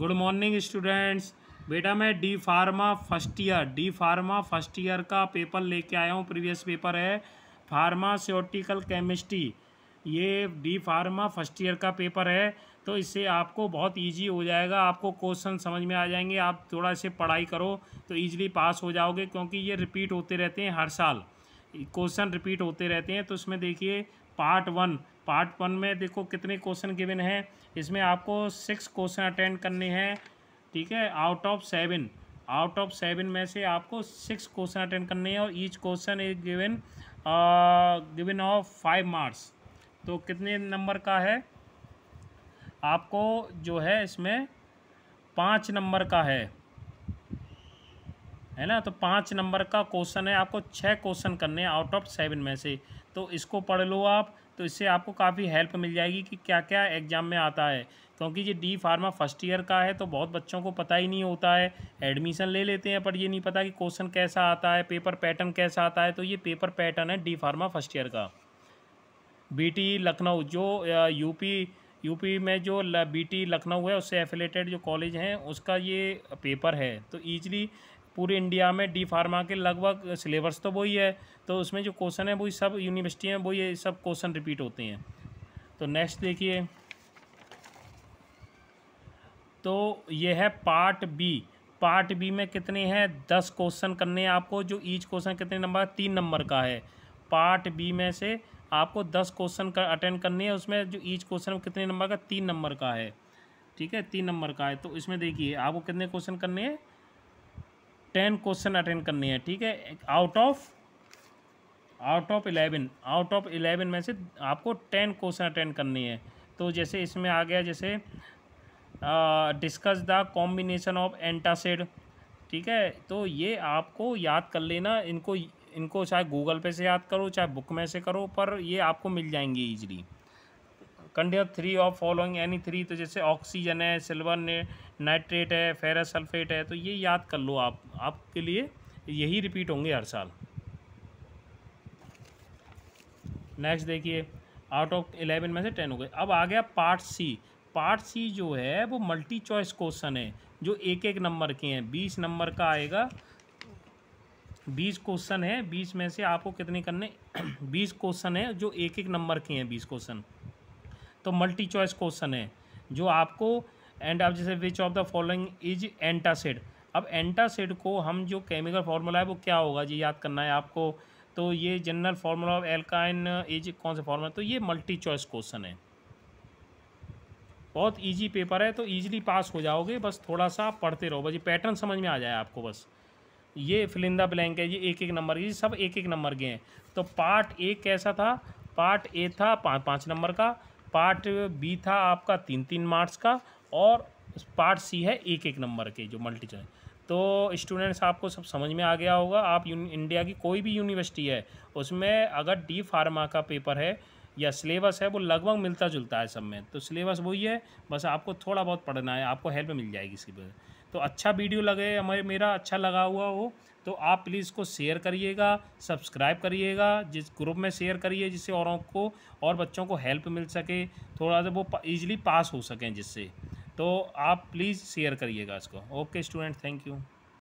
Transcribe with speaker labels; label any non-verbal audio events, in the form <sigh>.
Speaker 1: good morning students बेटा मैं D pharma first year D pharma first year का paper लेके आया हूँ प्रीवियस पेपर है फार्मास्यूटिकल केमिस्ट्री ये डी फार्मा फर्स्ट ईयर का पेपर है तो इससे आपको बहुत इजी हो जाएगा आपको क्वेश्चन समझ में आ जाएंगे आप थोड़ा इसे पढ़ाई करो तो ईजिली पास हो जाओगे क्योंकि ये रिपीट होते रहते हैं हर साल क्वेश्चन रिपीट होते रहते हैं तो इसमें देखिए पार्ट वन पार्ट वन में देखो कितने क्वेश्चन गिवन हैं इसमें आपको सिक्स क्वेश्चन अटेंड करने हैं ठीक है out of seven out of seven में से आपको सिक्स क्वेश्चन अटेंड करने हैं और each question is given given of five marks तो कितने नंबर का है आपको जो है इसमें पाँच नंबर का है है ना तो पाँच नंबर का क्वेश्चन है आपको छः क्वेश्चन करने हैं आउट ऑफ सेवन में से तो इसको पढ़ लो आप तो इससे आपको काफ़ी हेल्प मिल जाएगी कि क्या क्या एग्ज़ाम में आता है क्योंकि ये डी फार्मा फर्स्ट ईयर का है तो बहुत बच्चों को पता ही नहीं होता है एडमिशन ले लेते हैं पर ये नहीं पता कि क्वेश्चन कैसा आता है पेपर पैटर्न कैसा आता है तो ये पेपर पैटर्न है डी फार्मा फर्स्ट ईयर का बी लखनऊ जो यूपी यूपी में जो बी लखनऊ है उससे एफिलेटेड जो कॉलेज हैं उसका ये पेपर है तो ईजली पूरे इंडिया में डी फार्मा के लगभग सिलेबस तो वही है तो उसमें जो क्वेश्चन है वही सब यूनिवर्सिटी में वही सब क्वेश्चन रिपीट होते हैं तो नेक्स्ट देखिए तो यह है पार्ट बी पार्ट बी में कितने हैं दस क्वेश्चन करने हैं आपको जो ईच क्वेश्चन कितने नंबर तीन नंबर का है पार्ट बी में से आपको दस क्वेश्चन कर अटेंड करने हैं उसमें जो ईच क्वेश्चन कितने नंबर का तीन नंबर का है ठीक है तीन नंबर का है तो इसमें देखिए आपको कितने क्वेश्चन करने हैं टेन क्वेश्चन अटेंड करनी है ठीक है out of out of eleven out of eleven में से आपको टेन क्वेश्चन अटेंड करनी है तो जैसे इसमें आ गया जैसे discuss the combination of antacid ठीक है तो ये आपको याद कर लेना इनको इनको चाहे गूगल पे से याद करो चाहे बुक में से करो पर ये आपको मिल जाएंगी easily container three of following any three तो जैसे ऑक्सीजन है सिल्वर नाइट्रेट है फेरस सल्फेट है तो ये याद कर लो आप आपके लिए यही रिपीट होंगे हर साल नेक्स्ट देखिए आउट ऑफ इलेवन में से टेन हो गए अब आ गया पार्ट सी पार्ट सी जो है वो मल्टी चॉइस क्वेश्चन है जो एक एक नंबर के हैं बीस नंबर का आएगा बीस क्वेश्चन है बीस में से आपको कितने करने <clears throat> बीस क्वेश्चन है जो एक एक नंबर के हैं बीस क्वेश्चन तो मल्टी चॉइस क्वेश्चन है जो आपको एंड आप जैसे which of the following is antacid अब एंटासिड को हम जो केमिकल फार्मूला है वो क्या होगा जी याद करना है आपको तो ये general formula of alkyne is कौन सा फार्मूला तो ये मल्टी चॉइस क्वेश्चन है बहुत इजी पेपर है तो इजीली पास हो जाओगे बस थोड़ा सा पढ़ते रहो बस ये पैटर्न समझ में आ जाए आपको बस ये फिलिंदा ब्लैंक है ये एक एक नंबर ये सब एक एक नंबर के हैं तो पार्ट ए कैसा था पार्ट ए था पाँच पाँच नंबर का पार्ट बी था आपका तीन तीन मार्क्स का और पार्ट सी है एक एक नंबर के जो मल्टी चॉइस तो स्टूडेंट्स आपको सब समझ में आ गया होगा आप इंडिया की कोई भी यूनिवर्सिटी है उसमें अगर डी फार्मा का पेपर है या सिलेबस है वो लगभग मिलता जुलता है सब में तो सिलेबस वही है बस आपको थोड़ा बहुत पढ़ना है आपको हेल्प मिल जाएगी इसी तो अच्छा वीडियो लगे हमारे मेरा अच्छा लगा हुआ हो तो आप प्लीज़ इसको शेयर करिएगा सब्सक्राइब करिएगा जिस ग्रुप में शेयर करिए जिससे औरों को और बच्चों को हेल्प मिल सके थोड़ा सा वो ईजिली पास हो सकें जिससे तो आप प्लीज़ शेयर करिएगा इसको ओके स्टूडेंट थैंक यू